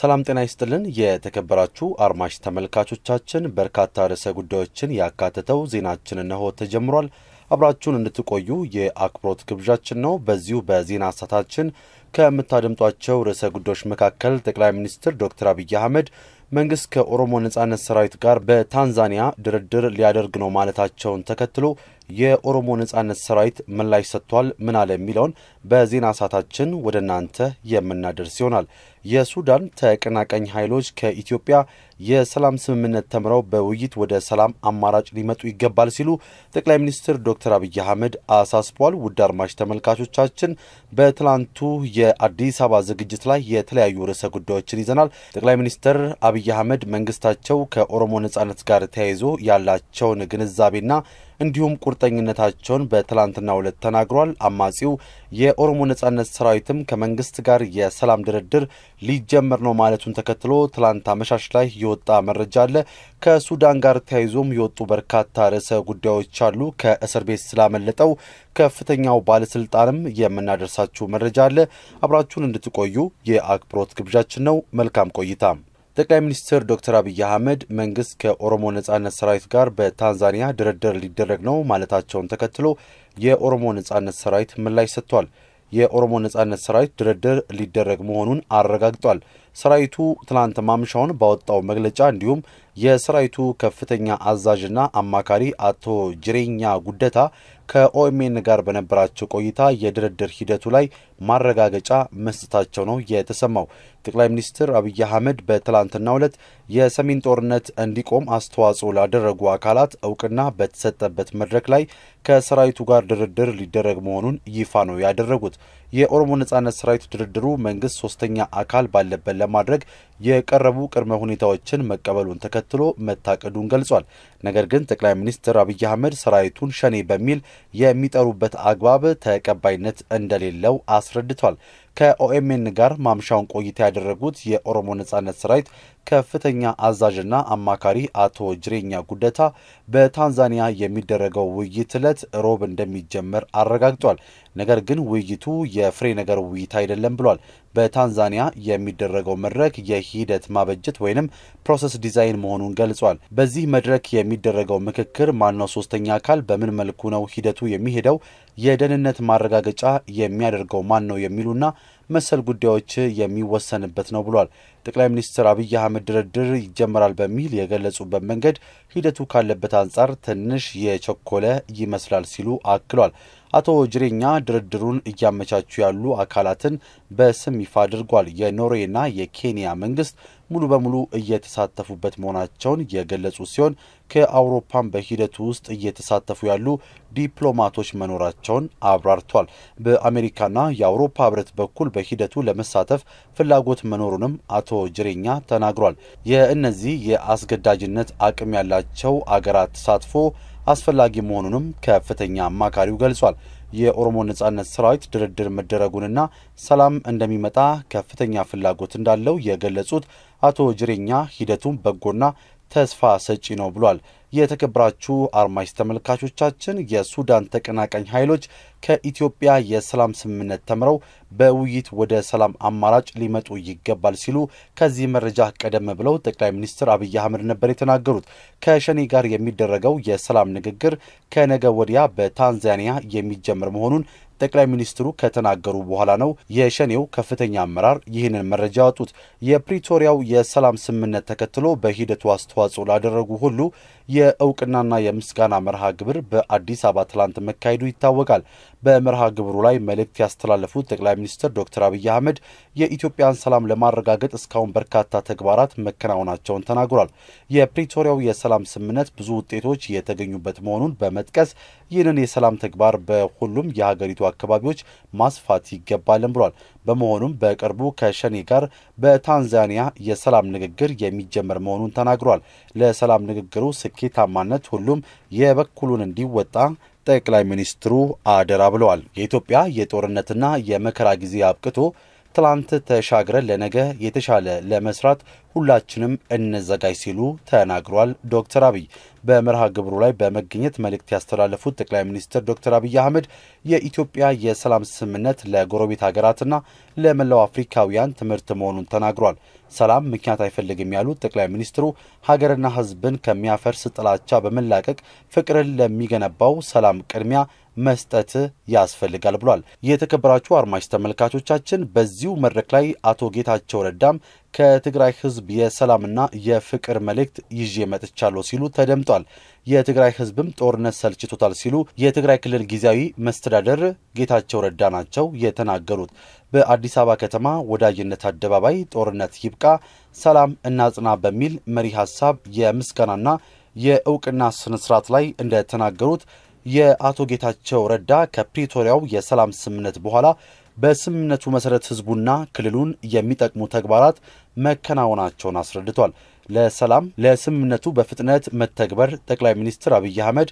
ሰላም ጤና ይስጥልን። የተከበራችሁ አድማጭ ተመልካቾቻችን በርካታ ርዕሰ ጉዳዮችን ያካተተው ዜናችን እነሆ ተጀምሯል። አብራችሁን እንድትቆዩ የአክብሮት ግብዣችን ነው። በዚሁ በዜና እሳታችን ከምታደምጧቸው ርዕሰ ጉዳዮች መካከል ጠቅላይ ሚኒስትር ዶክተር አብይ አህመድ መንግስት ከኦሮሞ ነጻነት ሰራዊት ጋር በታንዛኒያ ድርድር ሊያደርግ ነው ማለታቸውን ተከትሎ የኦሮሞ ነጻነት ሰራዊት ምላሽ ሰጥቷል ምን አለ የሚለውን በዜና እሳታችን ወደ እናንተ የምናደርስ ይሆናል። የሱዳን ተቀናቃኝ ኃይሎች ከኢትዮጵያ የሰላም ስምምነት ተምረው በውይይት ወደ ሰላም አማራጭ ሊመጡ ይገባል ሲሉ ጠቅላይ ሚኒስትር ዶክተር አብይ አህመድ አሳስበዋል። ውድ አድማጭ ተመልካቾቻችን በትላንቱ የአዲስ አበባ ዝግጅት ላይ የተለያዩ ርዕሰ ጉዳዮችን ይዘናል። ጠቅላይ ሚኒስትር አብይ አህመድ መንግስታቸው ከኦሮሞ ነጻነት ጋር ተያይዞ ያላቸውን ግንዛቤና እንዲሁም ቁርጠኝነታቸውን በትላንትናው ዕለት ተናግሯል። አማጺው የኦሮሞ ነጻነት ሰራዊትም ከመንግስት ጋር የሰላም ድርድር ሊጀመር ነው ማለቱን ተከትሎ ትላንት አመሻሽ ላይ የወጣ መረጃ አለ። ከሱዳን ጋር ተያይዞም የወጡ በርካታ ርዕሰ ጉዳዮች አሉ። ከእስር ቤት ስላመለጠው ከፍተኛው ባለስልጣንም የምናደርሳችሁ መረጃ አለ። አብራችሁን እንድትቆዩ የአክብሮት ግብዣችን ነው። መልካም ቆይታ። ጠቅላይ ሚኒስትር ዶክተር አብይ አህመድ መንግስት ከኦሮሞ ነጻነት ሰራዊት ጋር በታንዛኒያ ድርድር ሊደረግ ነው ማለታቸውን ተከትሎ የኦሮሞ ነጻነት ሰራዊት ምላሽ ሰጥቷል። የኦሮሞ ነጻነት ሰራዊት ድርድር ሊደረግ መሆኑን አረጋግጧል። ሰራዊቱ ትናንት ማምሻውን ባወጣው መግለጫ እንዲሁም የሰራዊቱ ከፍተኛ አዛዥና አማካሪ አቶ ጅሬኛ ጉደታ ከኦኤምኤን ጋር በነበራቸው ቆይታ የድርድር ሂደቱ ላይ ማረጋገጫ መስጠታቸው ነው የተሰማው። ጠቅላይ ሚኒስትር አብይ አህመድ በትላንትናው ዕለት የሰሜን ጦርነት እንዲቆም አስተዋጽኦ ላደረጉ አካላት እውቅና በተሰጠበት መድረክ ላይ ከሰራዊቱ ጋር ድርድር ሊደረግ መሆኑን ይፋ ነው ያደረጉት። የኦሮሞ ነጻነት ሰራዊት ድርድሩ መንግስት ሶስተኛ አካል ባለበት ለማድረግ የቀረቡ ቅድመ ሁኔታዎችን መቀበሉን ተከትሎ መታቀዱን ገልጿል። ነገር ግን ጠቅላይ ሚኒስትር አብይ አህመድ ሰራዊቱን ሸኔ በሚል የሚጠሩበት አግባብ ተቀባይነት እንደሌለው አስረድቷል። ከኦኤምኤን ጋር ማምሻውን ቆይታ ያደረጉት የኦሮሞ ነጻነት ሰራዊት ከፍተኛ አዛዥና አማካሪ አቶ ጅሬኛ ጉደታ በታንዛኒያ የሚደረገው ውይይት ዕለት ሮብ እንደሚጀመር አረጋግጧል። ነገር ግን ውይይቱ የፍሬ ነገር ውይይት አይደለም ብሏል። በታንዛኒያ የሚደረገው መድረክ የሂደት ማበጀት ወይንም ፕሮሰስ ዲዛይን መሆኑን ገልጿል። በዚህ መድረክ የሚደረገው ምክክር ማነው ሶስተኛ አካል፣ በምን መልኩ ነው ሂደቱ የሚሄደው፣ የደህንነት ማረጋገጫ የሚያደርገው ማን ነው የሚሉና መሰል ጉዳዮች የሚወሰንበት ነው ብሏል። ጠቅላይ ሚኒስትር አብይ አህመድ ድርድር ይጀመራል በሚል የገለጹበት መንገድ ሂደቱ ካለበት አንጻር ትንሽ የቸኮለ ይመስላል ሲሉ አክሏል። አቶ ጅሬኛ ድርድሩን እያመቻቹ ያሉ አካላትን በስም ይፋ አድርጓል። የኖርዌይና የኬንያ መንግስት ሙሉ በሙሉ እየተሳተፉበት መሆናቸውን የገለጹ ሲሆን ከአውሮፓም በሂደቱ ውስጥ እየተሳተፉ ያሉ ዲፕሎማቶች መኖራቸውን አብራርቷል። በአሜሪካና የአውሮፓ ህብረት በኩል በሂደቱ ለመሳተፍ ፍላጎት መኖሩንም አቶ ጅሬኛ ተናግሯል። የእነዚህ የአስገዳጅነት አቅም ያላቸው አገራት ተሳትፎ አስፈላጊ መሆኑንም ከፍተኛ አማካሪው ገልጿል። የኦሮሞ ነጻነት ሰራዊት ድርድር መደረጉንና ሰላም እንደሚመጣ ከፍተኛ ፍላጎት እንዳለው የገለጹት አቶ ጅሬኛ ሂደቱን በጎና ተስፋ ሰጪ ነው ብሏል። የተከብራችሁ አድማጭ ተመልካቾቻችን የሱዳን ተቀናቃኝ ኃይሎች ከኢትዮጵያ የሰላም ስምምነት ተምረው በውይይት ወደ ሰላም አማራጭ ሊመጡ ይገባል ሲሉ ከዚህ መረጃ ቀደም ብለው ጠቅላይ ሚኒስትር አብይ አህመድ ነበር የተናገሩት። ከሸኔ ጋር የሚደረገው የሰላም ንግግር ከነገ ወዲያ በታንዛኒያ የሚጀምር መሆኑን ጠቅላይ ሚኒስትሩ ከተናገሩ በኋላ ነው የሸኔው ከፍተኛ አመራር ይህንን መረጃ ያወጡት። የፕሪቶሪያው የሰላም ስምምነት ተከትሎ በሂደቱ አስተዋጽኦ ላደረጉ ሁሉ የእውቅናና የምስጋና መርሃ ግብር በአዲስ አበባ ትላንት መካሄዱ ይታወቃል። በመርሃ ግብሩ ላይ መልእክት ያስተላለፉት ጠቅላይ ሚኒስትር ዶክተር አብይ አህመድ የኢትዮጵያን ሰላም ለማረጋገጥ እስካሁን በርካታ ተግባራት መከናወናቸውን ተናግሯል። የፕሪቶሪያው የሰላም ስምምነት ብዙ ውጤቶች የተገኙበት መሆኑን በመጥቀስ ይህንን የሰላም ተግባር በሁሉም የሀገሪቱ አካባቢዎች ማስፋት ይገባልን ብሏል። በመሆኑም በቅርቡ ከሸኔ ጋር በታንዛኒያ የሰላም ንግግር የሚጀመር መሆኑን ተናግሯል። ለሰላም ንግግሩ ስኬታማነት ሁሉም የበኩሉን እንዲወጣ ጠቅላይ ሚኒስትሩ አደራ ብለዋል። የኢትዮጵያ የጦርነትና የመከራ ጊዜ አብቅቶ ትላንት ተሻግረን ለነገ የተሻለ ለመስራት ሁላችንም እንዘጋጅ ሲሉ ተናግሯል። ዶክተር አብይ በመርሃ ግብሩ ላይ በመገኘት መልእክት ያስተላለፉት ጠቅላይ ሚኒስትር ዶክተር አብይ አህመድ የኢትዮጵያ የሰላም ስምምነት ለጎረቤት ሀገራትና ለመላው አፍሪካውያን ትምህርት መሆኑን ተናግሯል። ሰላም ምክንያት አይፈልግም ያሉት ጠቅላይ ሚኒስትሩ ሀገርና ሕዝብን ከሚያፈርስ ጥላቻ በመላቀቅ ፍቅርን ለሚገነባው ሰላም ቅድሚያ መስጠት ያስፈልጋል ብሏል። የተከበራችሁ አድማጭ ተመልካቾቻችን፣ በዚሁ መድረክ ላይ አቶ ጌታቸው ረዳም ከትግራይ ህዝብ የሰላምና የፍቅር መልእክት ይዤ መጥቻለሁ ሲሉ ተደምጧል። የትግራይ ህዝብም ጦርነት ሰልችቶታል ሲሉ የትግራይ ክልል ጊዜያዊ መስተዳደር ጌታቸው ረዳ ናቸው የተናገሩት። በአዲስ አበባ ከተማ ወዳጅነት አደባባይ ጦርነት ይብቃ፣ ሰላም እናጽና በሚል መሪ ሀሳብ የምስጋናና የእውቅና ስነስርዓት ላይ እንደተናገሩት የአቶ ጌታቸው ረዳ ከፕሪቶሪያው የሰላም ስምምነት በኋላ በስምምነቱ መሰረት ህዝቡና ክልሉን የሚጠቅሙ ተግባራት መከናወናቸውን አስረድቷል። ለሰላም ለስምምነቱ በፍጥነት መተግበር ጠቅላይ ሚኒስትር አብይ አህመድ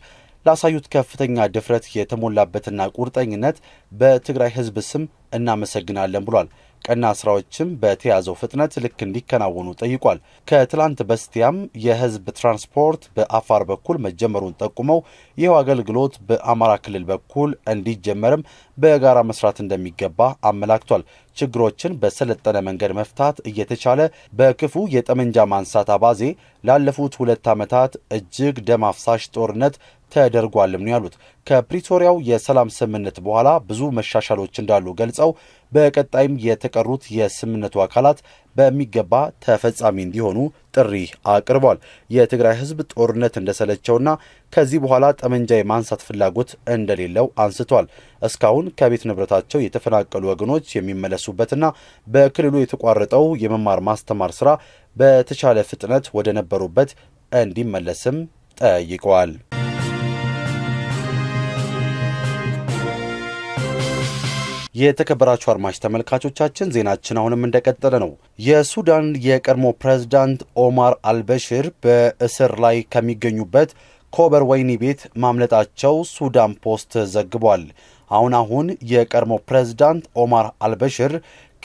ላሳዩት ከፍተኛ ድፍረት የተሞላበትና ቁርጠኝነት በትግራይ ህዝብ ስም እናመሰግናለን ብሏል። ቀና ስራዎችም በተያዘው ፍጥነት ልክ እንዲከናወኑ ጠይቋል። ከትላንት በስቲያም የህዝብ ትራንስፖርት በአፋር በኩል መጀመሩን ጠቁመው ይኸው አገልግሎት በአማራ ክልል በኩል እንዲጀመርም በጋራ መስራት እንደሚገባ አመላክቷል። ችግሮችን በሰለጠነ መንገድ መፍታት እየተቻለ በክፉ የጠመንጃ ማንሳት አባዜ ላለፉት ሁለት ዓመታት እጅግ ደም አፍሳሽ ጦርነት ተደርጓልም ነው ያሉት። ከፕሪቶሪያው የሰላም ስምምነት በኋላ ብዙ መሻሻሎች እንዳሉ ገልጸው በቀጣይም የተቀሩት የስምምነቱ አካላት በሚገባ ተፈጻሚ እንዲሆኑ ጥሪ አቅርቧል። የትግራይ ህዝብ ጦርነት እንደሰለቸውና ከዚህ በኋላ ጠመንጃ የማንሳት ፍላጎት እንደሌለው አንስቷል። እስካሁን ከቤት ንብረታቸው የተፈናቀሉ ወገኖች የሚመለሱበትና በክልሉ የተቋረጠው የመማር ማስተማር ስራ በተቻለ ፍጥነት ወደ ነበሩበት እንዲመለስም ጠይቀዋል። የተከበራችሁ አድማጭ ተመልካቾቻችን ዜናችን አሁንም እንደቀጠለ ነው። የሱዳን የቀድሞ ፕሬዝዳንት ኦማር አልበሽር በእስር ላይ ከሚገኙበት ኮበር ወይኒ ቤት ማምለጣቸው ሱዳን ፖስት ዘግቧል። አሁን አሁን የቀድሞ ፕሬዝዳንት ኦማር አልበሽር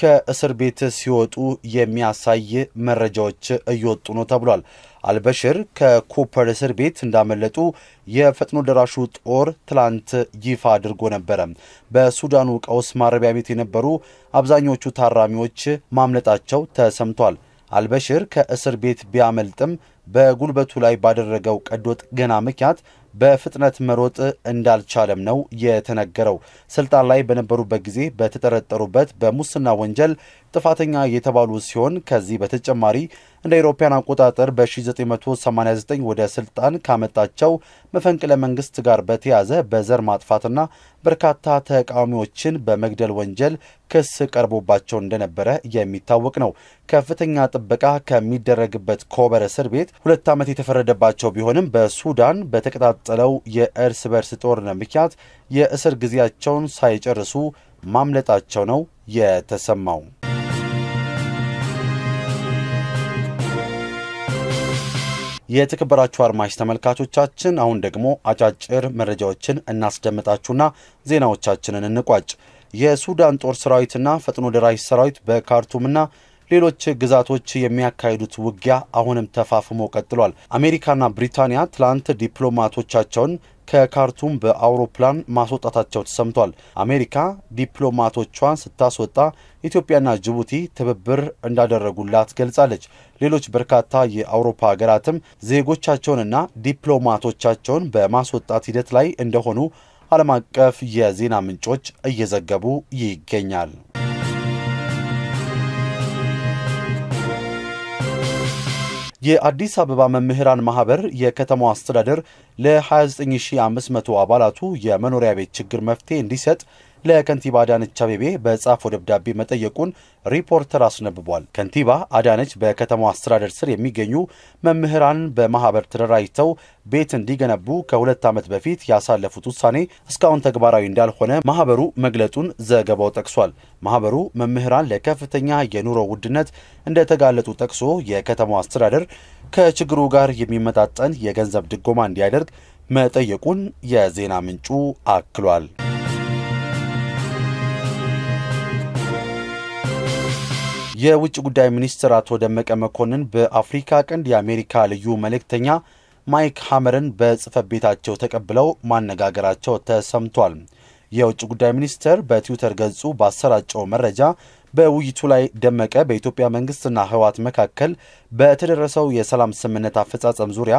ከእስር ቤት ሲወጡ የሚያሳይ መረጃዎች እየወጡ ነው ተብሏል። አልበሽር ከኩፐር እስር ቤት እንዳመለጡ የፈጥኖ ደራሹ ጦር ትላንት ይፋ አድርጎ ነበረ። በሱዳኑ ቀውስ ማረቢያ ቤት የነበሩ አብዛኞቹ ታራሚዎች ማምለጣቸው ተሰምቷል። አልበሽር ከእስር ቤት ቢያመልጥም በጉልበቱ ላይ ባደረገው ቀዶ ጥገና ምክንያት በፍጥነት መሮጥ እንዳልቻለም ነው የተነገረው። ስልጣን ላይ በነበሩበት ጊዜ በተጠረጠሩበት በሙስና ወንጀል ጥፋተኛ የተባሉ ሲሆን ከዚህ በተጨማሪ እንደ አውሮፓውያን አቆጣጠር በ1989 ወደ ስልጣን ካመጣቸው መፈንቅለ መንግስት ጋር በተያዘ በዘር ማጥፋትና በርካታ ተቃዋሚዎችን በመግደል ወንጀል ክስ ቀርቦባቸው እንደነበረ የሚታወቅ ነው። ከፍተኛ ጥበቃ ከሚደረግበት ኮበር እስር ቤት ሁለት ዓመት የተፈረደባቸው ቢሆንም በሱዳን በተቀጣጠለው የእርስ በርስ ጦርነት ምክንያት የእስር ጊዜያቸውን ሳይጨርሱ ማምለጣቸው ነው የተሰማው። የተከበራችሁ አድማጭ ተመልካቾቻችን አሁን ደግሞ አጫጭር መረጃዎችን እናስደምጣችሁና ዜናዎቻችንን እንቋጭ። የሱዳን ጦር ሰራዊትና ፈጥኖ ደራሽ ሰራዊት በካርቱምና ሌሎች ግዛቶች የሚያካሂዱት ውጊያ አሁንም ተፋፍሞ ቀጥሏል። አሜሪካና ብሪታንያ ትላንት ዲፕሎማቶቻቸውን ከካርቱም በአውሮፕላን ማስወጣታቸው ተሰምቷል። አሜሪካ ዲፕሎማቶቿን ስታስወጣ ኢትዮጵያና ጅቡቲ ትብብር እንዳደረጉላት ገልጻለች። ሌሎች በርካታ የአውሮፓ ሀገራትም ዜጎቻቸውንና ዲፕሎማቶቻቸውን በማስወጣት ሂደት ላይ እንደሆኑ ዓለም አቀፍ የዜና ምንጮች እየዘገቡ ይገኛል። የአዲስ አበባ መምህራን ማህበር የከተማው አስተዳደር ለ29500 አባላቱ የመኖሪያ ቤት ችግር መፍትሄ እንዲሰጥ ለከንቲባ አዳነች አቤቤ በጻፈው ደብዳቤ መጠየቁን ሪፖርተር አስነብቧል። ከንቲባ አዳነች በከተማው አስተዳደር ስር የሚገኙ መምህራን በማህበር ተደራጅተው ቤት እንዲገነቡ ከሁለት ዓመት በፊት ያሳለፉት ውሳኔ እስካሁን ተግባራዊ እንዳልሆነ ማህበሩ መግለጡን ዘገባው ጠቅሷል። ማህበሩ መምህራን ለከፍተኛ የኑሮ ውድነት እንደተጋለጡ ጠቅሶ የከተማው አስተዳደር ከችግሩ ጋር የሚመጣጠን የገንዘብ ድጎማ እንዲያደርግ መጠየቁን የዜና ምንጩ አክሏል። የውጭ ጉዳይ ሚኒስትር አቶ ደመቀ መኮንን በአፍሪካ ቀንድ የአሜሪካ ልዩ መልእክተኛ ማይክ ሐመርን በጽህፈት ቤታቸው ተቀብለው ማነጋገራቸው ተሰምቷል። የውጭ ጉዳይ ሚኒስቴር በትዊተር ገጹ ባሰራጨው መረጃ በውይይቱ ላይ ደመቀ በኢትዮጵያ መንግስትና ህወሓት መካከል በተደረሰው የሰላም ስምምነት አፈጻጸም ዙሪያ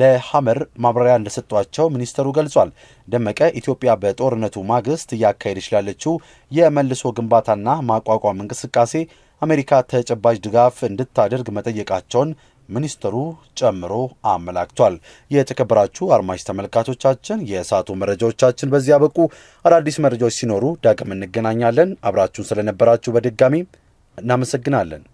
ለሐመር ማብራሪያ እንደሰጧቸው ሚኒስተሩ ገልጿል። ደመቀ ኢትዮጵያ በጦርነቱ ማግስት እያካሄደች ላለችው የመልሶ ግንባታና ማቋቋም እንቅስቃሴ አሜሪካ ተጨባጭ ድጋፍ እንድታደርግ መጠየቃቸውን ሚኒስትሩ ጨምሮ አመላክቷል። የተከበራችሁ አድማጭ ተመልካቾቻችን የእሳቱ መረጃዎቻችን በዚህ በቁ አዳዲስ መረጃዎች ሲኖሩ ዳግም እንገናኛለን። አብራችሁን ስለነበራችሁ በድጋሚ እናመሰግናለን።